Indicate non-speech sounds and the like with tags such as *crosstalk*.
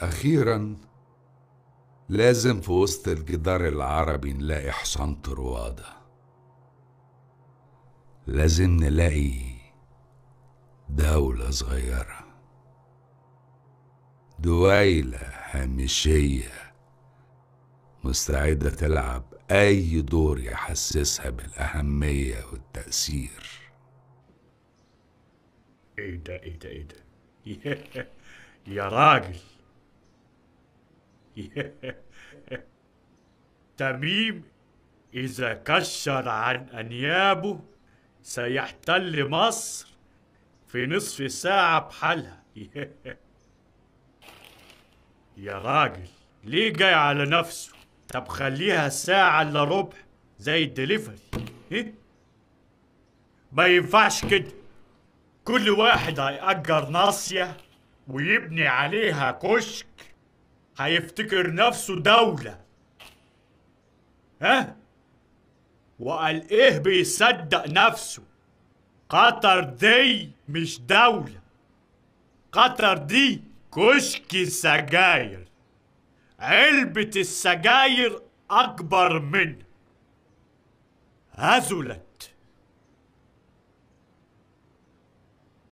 أخيرا لازم في وسط الجدار العربي نلاقي حصان طروادة لازم نلاقي دولة صغيرة دويلة هامشية مستعدة تلعب أي دور يحسسها بالأهمية والتأثير إيه ده إيه ده إيه ده *laughs* يا راجل *laughs* تميم إذا كشر عن أنيابه سيحتل مصر في نصف ساعة بحالها *laughs* يا راجل ليه جاي على نفسه طب خليها ساعة إلا ربع زي الدليفري إيه؟ ما ينفعش كده كل واحد هيأجر ناصية ويبني عليها كشك هيفتكر نفسه دولة ها؟ وقال ايه بيصدق نفسه قطر دي مش دولة قطر دي كشك سجاير علبة السجاير أكبر منه هزلت